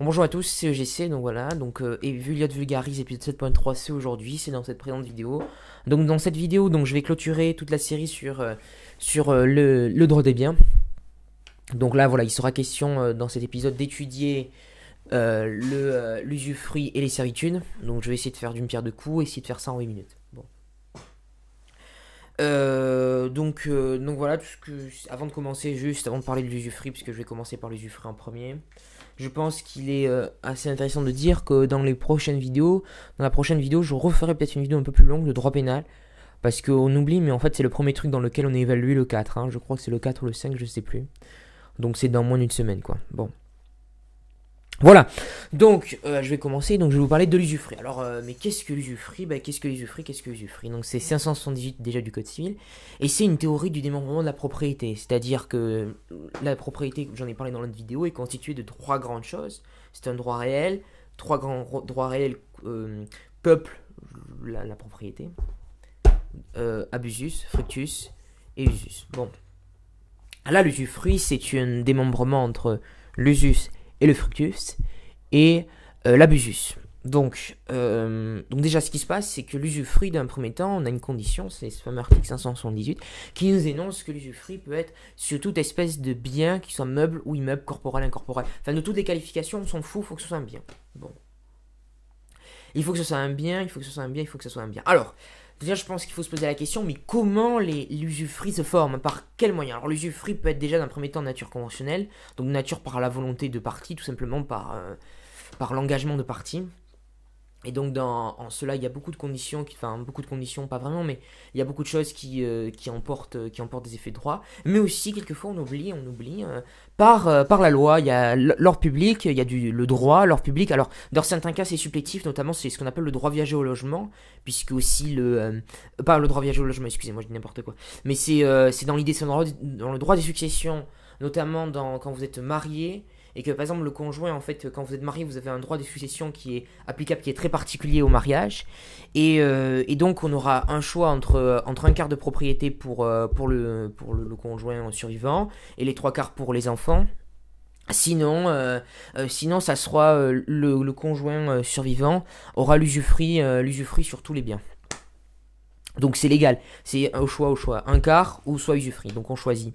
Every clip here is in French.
Bonjour à tous, c'est EGC, donc voilà, donc euh, et Vulliot épisode 7.3 c aujourd'hui, c'est dans cette présente vidéo. Donc dans cette vidéo, donc je vais clôturer toute la série sur, euh, sur euh, le, droit des biens. Donc là voilà, il sera question dans cet épisode d'étudier le l'usufruit et les servitudes. Donc je vais essayer de faire d'une pierre deux coups, essayer de faire ça en 8 minutes. donc, donc voilà, tout ce que, avant de commencer, juste avant de parler de l'usufruit, puisque je vais commencer par l'usufruit en premier je pense qu'il est euh, assez intéressant de dire que dans les prochaines vidéos, dans la prochaine vidéo, je referai peut-être une vidéo un peu plus longue de droit pénal. Parce qu'on oublie, mais en fait, c'est le premier truc dans lequel on évalue le 4. Hein. Je crois que c'est le 4 ou le 5, je sais plus. Donc c'est dans moins d'une semaine, quoi. Bon. Voilà, donc euh, je vais commencer, donc je vais vous parler de l'usufruit. Alors, euh, mais qu'est-ce que l'usufruit bah, Qu'est-ce que l'usufruit Qu'est-ce que l'usufruit Donc c'est 578 déjà du Code civil, et c'est une théorie du démembrement de la propriété, c'est-à-dire que la propriété, j'en ai parlé dans l'autre vidéo, est constituée de trois grandes choses. C'est un droit réel, trois grands droits réels euh, peuple la, propriété, abusus, fructus et usus. Bon, là l'usufruit c'est un démembrement entre l'usus et le fructus et euh, l'abusus. Donc, euh, donc déjà, ce qui se passe, c'est que l'usufruit, d'un premier temps, on a une condition, c'est ce fameux article 578, qui nous énonce que l'usufruit peut être sur toute espèce de bien, qui soit meuble ou immeuble, corporel, incorporel. Enfin, de toutes les qualifications, on s'en fout, il faut que ce soit un bien. Bon. Il faut que ce soit un bien, il faut que ce soit un bien, il faut que ce soit un bien. Alors, Déjà, je pense qu'il faut se poser la question, mais comment l'usufruit se forme Par quels moyens Alors, l'usufruit peut être déjà d'un premier temps nature conventionnelle, donc nature par la volonté de partie, tout simplement par, euh, par l'engagement de partie. Et donc dans, en cela, il y a beaucoup de conditions, qui, enfin beaucoup de conditions, pas vraiment, mais il y a beaucoup de choses qui, euh, qui, emportent, euh, qui emportent des effets de droit. Mais aussi, quelquefois, on oublie, on oublie, euh, par, par la loi, il y a l'ordre public, il y a du, le droit, l'ordre public. Alors, dans certains cas, c'est supplétif, notamment c'est ce qu'on appelle le droit viager au logement, puisque aussi le... pas le droit viager au logement, excusez-moi, je dis n'importe quoi. Mais c'est dans l'idée, c'est dans, le droit des successions, notamment dans, quand vous êtes marié, et que par exemple le conjoint en fait quand vous êtes marié vous avez un droit de succession qui est applicable qui est très particulier au mariage et, euh, donc on aura un choix entre, euh, entre un quart de propriété pour, euh, pour, le, pour le, conjoint survivant et les trois quarts pour les enfants Sinon, sinon, ça sera le, conjoint survivant aura l'usufruit, l'usufruit sur tous les biens. Donc c'est légal, c'est au choix, au choix, un quart ou soit usufruit. Donc on choisit.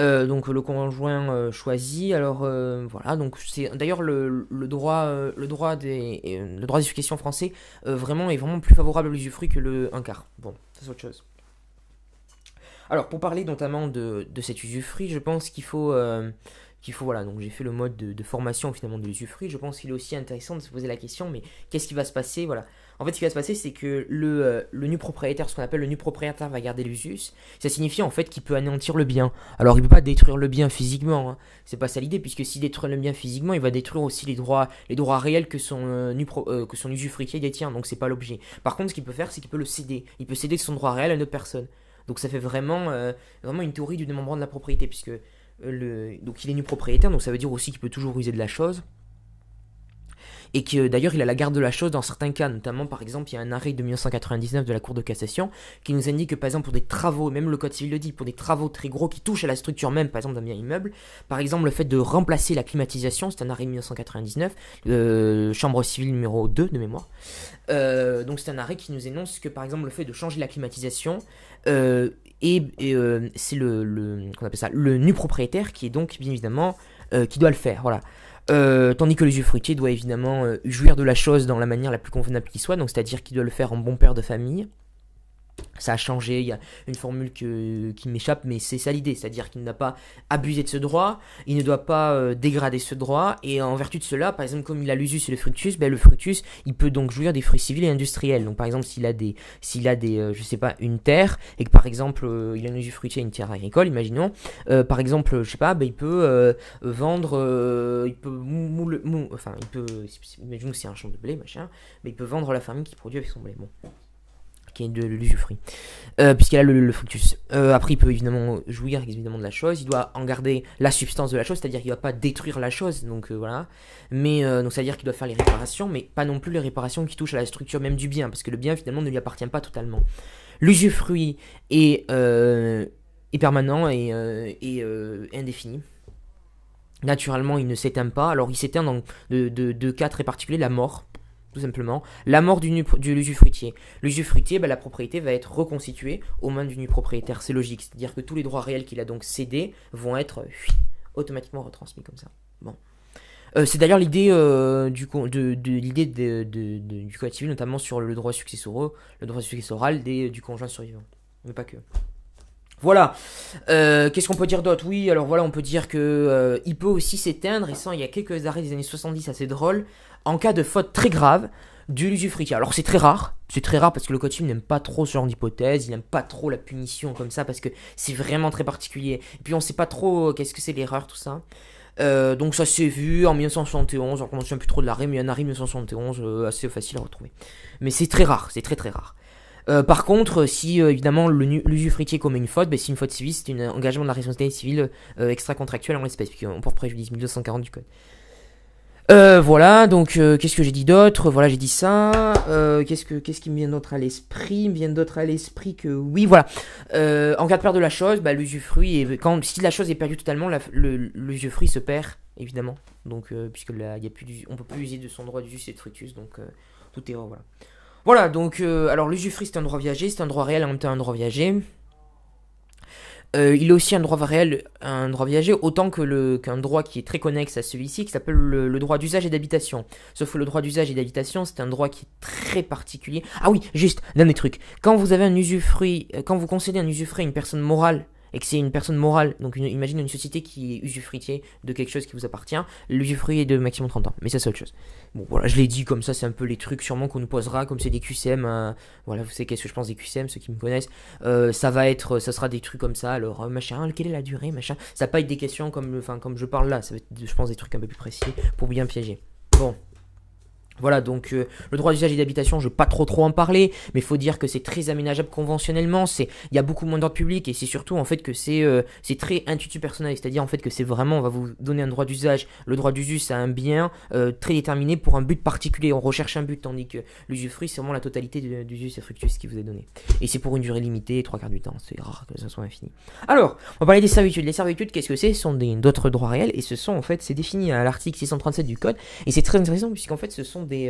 Euh, donc le conjoint euh, choisi. Alors euh, voilà, donc c'est d'ailleurs le, droit, le droit des, le droit français vraiment est vraiment plus favorable à l'usufruit que le 1 quart. Bon, c'est autre chose. Alors pour parler notamment de, cet usufruit, je pense qu'il faut qu'il faut voilà donc j'ai fait le mode de, formation finalement de l'usufruit. Je pense qu'il est aussi intéressant de se poser la question mais qu'est-ce qui va se passer voilà en fait, ce qui va se passer, c'est que le, euh, nu propriétaire, ce qu'on appelle le nu propriétaire, va garder l'usus. Ça signifie en fait qu'il peut anéantir le bien. Alors, il peut pas détruire le bien physiquement. Hein. C'est pas ça l'idée, puisque s'il détruit le bien physiquement, il va détruire aussi les droits, les droits réels que son, usufriquier euh, euh, que son détient. Donc, c'est pas l'objet. Par contre, ce qu'il peut faire, c'est qu'il peut le céder. Il peut céder son droit réel à une autre personne. Donc, ça fait vraiment, vraiment une théorie du démembrement de la propriété, puisque le, donc il est nu propriétaire, donc ça veut dire aussi qu'il peut toujours user de la chose et que d'ailleurs il a la garde de la chose dans certains cas, notamment par exemple il y a un arrêt de 1999 de la Cour de cassation qui nous indique que par exemple pour des travaux, même le Code civil le dit, pour des travaux très gros qui touchent à la structure même par exemple d'un bien immeuble, par exemple le fait de remplacer la climatisation, c'est un arrêt de 1999, euh, chambre civile numéro 2 de mémoire, euh, donc c'est un arrêt qui nous énonce que par exemple le fait de changer la climatisation, et, euh, c'est le, ça, le nu propriétaire qui est donc bien évidemment euh, qui doit le faire. Voilà. Euh, tandis que les yeux doit évidemment euh, jouir de la chose dans la manière la plus convenable qui soit, donc c'est-à-dire qu'il doit le faire en bon père de famille, ça a changé, il y a une formule qui m'échappe, mais c'est ça l'idée, c'est-à-dire qu'il n'a pas abusé de ce droit, il ne doit pas euh, dégrader ce droit, et en vertu de cela, par exemple, comme il a l'usus et le fructus, ben, le fructus, il peut donc jouir des fruits civils et industriels. Donc par exemple, s'il a des, s'il a des, euh, je sais pas, une terre, et que par exemple, euh, il a un usus fruitier et une terre agricole, imaginons, par exemple, je sais pas, ben, il peut vendre, il peut enfin, il peut, c'est un champ de blé, machin, mais il peut vendre la famille qui produit avec son blé. Bon qui est de l'usufruit, euh, puisqu'il a le, fructus. Euh, après, il peut évidemment jouir évidemment de la chose, il doit en garder la substance de la chose, c'est-à-dire qu'il ne va pas détruire la chose, donc euh, voilà. Mais donc cest à dire qu'il doit faire les réparations, mais pas non plus les réparations qui touchent à la structure même du bien, parce que le bien finalement ne lui appartient pas totalement. L'usufruit est, est permanent et, indéfini. Naturellement, il ne s'éteint pas. Alors, il s'éteint dans deux cas très particuliers la mort tout simplement, la mort du, nu, du l'usufruitier. L'usufruitier, bah, la propriété va être reconstituée aux mains du nu propriétaire, c'est logique, c'est-à-dire que tous les droits réels qu'il a donc cédés vont être euh, automatiquement retransmis comme ça. Bon. Euh, c'est d'ailleurs l'idée euh, du, de, de l'idée du code civil, notamment sur le droit successoral, le droit successoral des, du conjoint survivant, mais pas que. Voilà. Qu'est-ce qu'on peut dire d'autre Oui, alors voilà, on peut dire que il peut aussi s'éteindre. Et ça, il y a quelques arrêts des années 70 assez drôle en cas de faute très grave du l'usufruitier. Alors c'est très rare, c'est très rare parce que le civil n'aime pas trop ce genre d'hypothèse, il n'aime pas trop la punition comme ça parce que c'est vraiment très particulier. Et puis on ne sait pas trop euh, qu'est-ce que c'est l'erreur, tout ça. Euh, donc ça s'est vu en 1971, on ne se plus trop de l'arrêt, mais il y en a 1971 euh, assez facile à retrouver. Mais c'est très rare, c'est très très rare. par contre, si évidemment le l'usufruitier commet une faute, bah, ben, c'est une faute civile, c'est un engagement de la responsabilité civile extra-contractuelle en l'espèce, puisqu'on porte préjudice 1240 du code. Euh, voilà, donc euh, qu'est-ce que j'ai dit d'autre Voilà, j'ai dit ça. Euh, qu'est-ce qu'est-ce qui me vient d'autre à l'esprit Me vient d'autre à l'esprit que oui, voilà. en cas de perte de la chose, bah, l'usufruit et quand si la chose est perdue totalement, l'usufruit se perd évidemment. Donc puisque là, y a plus on peut plus user de son droit jus et de fructus, donc tout est hors, oh, voilà. Voilà, donc alors l'usufruit c'est un droit viager, c'est un droit réel en même temps un droit viager. Euh, il a aussi un droit réel, un droit viager, autant que le, qu'un droit qui est très connexe à celui-ci, qui s'appelle le, droit d'usage et d'habitation. Sauf que le droit d'usage et d'habitation, c'est un droit qui est très particulier. Ah oui, juste, dernier truc. Quand vous avez un usufruit, euh, quand vous concédez un usufruit à une personne morale et que c'est une personne morale, donc une, imagine une société qui est usufruitier de quelque chose qui vous appartient, l'usufruit est de maximum 30 ans, mais c'est la seule chose. Bon voilà, je l'ai dit comme ça, c'est un peu les trucs sûrement qu'on nous posera, comme c'est des QCM, hein. voilà, vous savez qu'est-ce que je pense des QCM, ceux qui me connaissent, euh, ça va être, ça sera des trucs comme ça, alors euh, machin, oh, quelle est la durée, machin, ça va pas être des questions comme, enfin, comme je parle là, ça va être, je pense, des trucs un peu plus précis pour bien piéger. Bon, voilà, donc euh, le droit d'usage et d'habitation, je ne vais pas trop trop en parler, mais il faut dire que c'est très aménageable conventionnellement, il y a beaucoup moins d'ordre public, et c'est surtout en fait que euh, c'est très intuitif personnel, c'est-à-dire en fait que c'est vraiment, on va vous donner un droit d'usage, le droit d'usus à un bien euh, très déterminé pour un but particulier, on recherche un but, tandis que l'usufruit, c'est vraiment la totalité de qui vous est donné. Et c'est pour une durée limitée, trois quarts du temps, c'est rare que ça soit infini. Alors, on va parler des servitudes. Les servitudes, qu'est-ce que c'est Ce sont d'autres droits réels, et ce sont en fait, c'est défini à l'article 637 du Code, et c'est très intéressant puisqu'en fait ce sont des,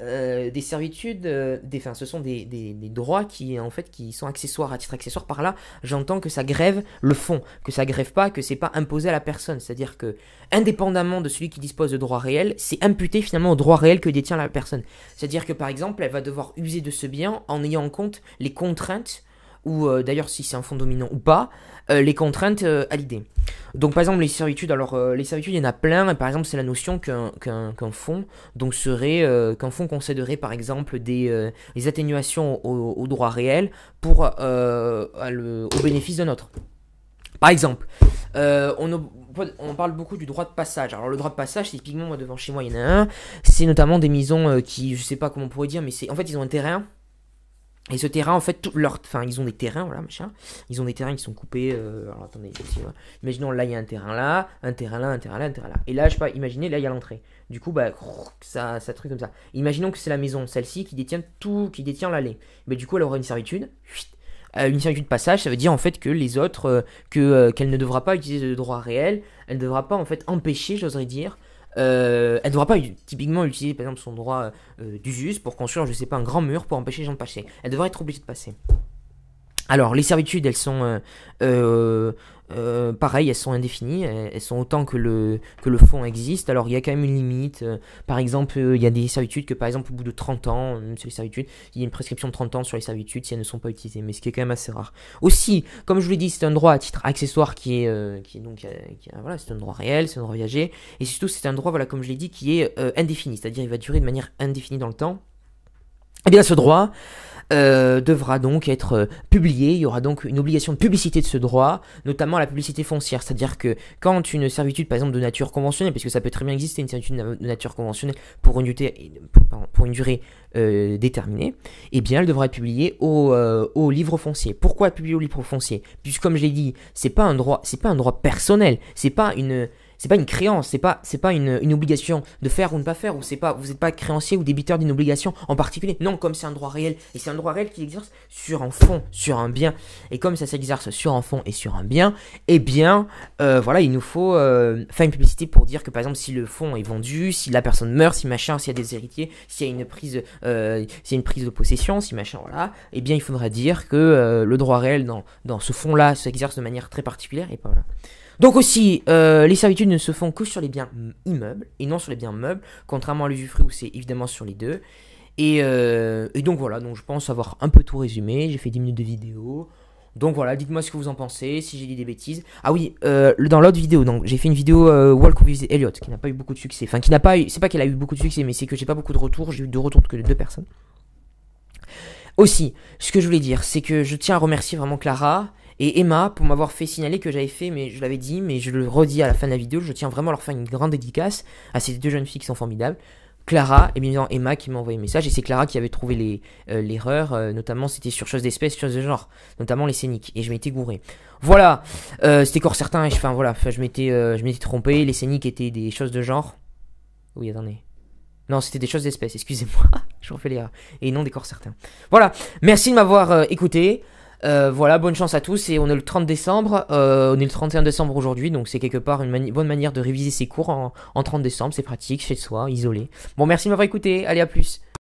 des servitudes, des, ce sont des, droits qui, en fait, qui sont accessoires, à titre accessoire. Par là, j'entends que ça grève le fond, que ça grève pas, que c'est pas imposé à la personne. C'est-à-dire que, indépendamment de celui qui dispose de droits réels, c'est imputé finalement au droit réel que détient la personne. C'est-à-dire que, par exemple, elle va devoir user de ce bien en ayant en compte les contraintes ou euh, d'ailleurs si c'est un fonds dominant ou pas, euh, les contraintes euh, à l'idée. Donc par exemple les servitudes, alors les servitudes il y en a plein, par exemple c'est la notion qu'un fonds donc serait qu'un fond concéderait par exemple des atténuations au, droit réel pour au bénéfice d'un autre. Par exemple, on, on parle beaucoup du droit de passage. Alors le droit de passage, typiquement moi devant chez moi il y en a un, c'est notamment des maisons qui je sais pas comment on pourrait dire, mais c'est en fait ils ont un terrain et ce terrain, en fait, leur... enfin, ils ont des terrains, voilà, machin. Ils ont des terrains qui sont coupés. Euh, alors attendez, imaginons là, il y a un terrain là, un terrain là, un terrain là, un terrain là. Et là, je sais pas, imaginez, là, il y a l'entrée. Du coup, bah, ça, ça truc comme ça. Imaginons que c'est la maison, celle-ci, qui détient tout, qui détient l'allée. Mais du coup, elle aura une servitude. Euh, une servitude de passage, ça veut dire en fait que les autres, euh, que qu'elle ne devra pas utiliser de droit réel, elle ne devra pas en fait empêcher, j'oserais dire, euh, elle ne devra pas typiquement utiliser par exemple son droit euh, du jus pour construire, je sais pas, un grand mur pour empêcher les gens de passer. Elle devrait être obligée de passer. Alors, les servitudes, elles sont. Euh, euh, euh elles sont indéfinies, elles, sont autant que le, que le fond existe. Alors il y a quand même une limite. Euh, par exemple, il y a des servitudes que, par exemple, au bout de 30 ans, sur les servitudes, il y a une prescription de 30 ans sur les servitudes si elles ne sont pas utilisées, mais ce qui est quand même assez rare. Aussi, comme je vous l'ai dit, c'est un droit à titre accessoire qui est, qui est donc. voilà, c'est un droit réel, c'est un droit viager. Et surtout, c'est un droit, voilà, comme je l'ai dit, qui est indéfini, c'est-à-dire il va durer de manière indéfinie dans le temps. Et eh bien, ce droit. Euh, devra donc être euh, publié. Il y aura donc une obligation de publicité de ce droit, notamment la publicité foncière. C'est-à-dire que quand une servitude, par exemple, de nature conventionnelle, puisque ça peut très bien exister, une servitude de nature conventionnelle pour une, une durée euh, déterminée, eh bien, elle devra être publiée au, livre foncier. Pourquoi publier au livre foncier Puisque, comme je l'ai dit, c'est pas un droit, c'est pas un droit personnel, c'est pas une c'est pas une créance, c'est pas c'est pas une, obligation de faire ou ne pas faire, ou c'est pas vous n'êtes pas créancier ou débiteur d'une obligation en particulier. Non, comme c'est un droit réel et c'est un droit réel qui exerce sur un fond, sur un bien, et comme ça s'exerce sur un fond et sur un bien, eh bien euh, voilà, il nous faut euh, faire une publicité pour dire que par exemple si le fonds est vendu, si la personne meurt, si machin, s'il y a des héritiers, s'il y a une prise euh, une prise de possession, si machin voilà, eh bien il faudra dire que le droit réel dans dans ce fond là s'exerce de manière très particulière et pas voilà. Donc aussi, euh, les servitudes ne se font que sur les biens mm. immeubles et non sur les biens meubles, contrairement à l'usufruit où c'est évidemment sur les deux. Et, euh, donc voilà, donc je pense avoir un peu tout résumé, j'ai fait 10 minutes de vidéo. Donc voilà, dites-moi ce que vous en pensez, si j'ai dit des bêtises. Ah oui, euh, dans l'autre vidéo, donc j'ai fait une vidéo euh, Walk with Elliot qui n'a pas eu beaucoup de succès. Enfin, qui n'a pas c'est pas qu'elle a eu beaucoup de succès, mais c'est que j'ai pas beaucoup de retours, j'ai eu deux retours que de deux personnes. Aussi, ce que je voulais dire, c'est que je tiens à remercier vraiment Clara et Emma pour m'avoir fait signaler que j'avais fait, mais je l'avais dit, mais je le redis à la fin de la vidéo, je tiens vraiment à leur faire une grande dédicace à ces deux jeunes filles qui sont formidables. Clara et bien évidemment Emma qui m'a envoyé un message et c'est Clara qui avait trouvé euh, l'erreur, euh, notamment c'était sur choses d'espèces, choses de genre, notamment les scéniques et je m'étais gouré. Voilà, euh, c'était corps certain, enfin voilà, je m'étais m'étais trompé, les scéniques étaient des choses de genre. Oui, attendez. Non, c'était des choses d'espèces, excusez-moi, je refais l'erreur. Et non des corps certains. Voilà, merci de m'avoir écouté. Euh, voilà, bonne chance à tous et on est le 30 décembre, euh, on est le 31 décembre aujourd'hui, donc c'est quelque part une bonne manière de réviser ses cours en, en 30 décembre, c'est pratique, chez soi, isolé. Bon, merci de m'avoir écouté, allez à plus.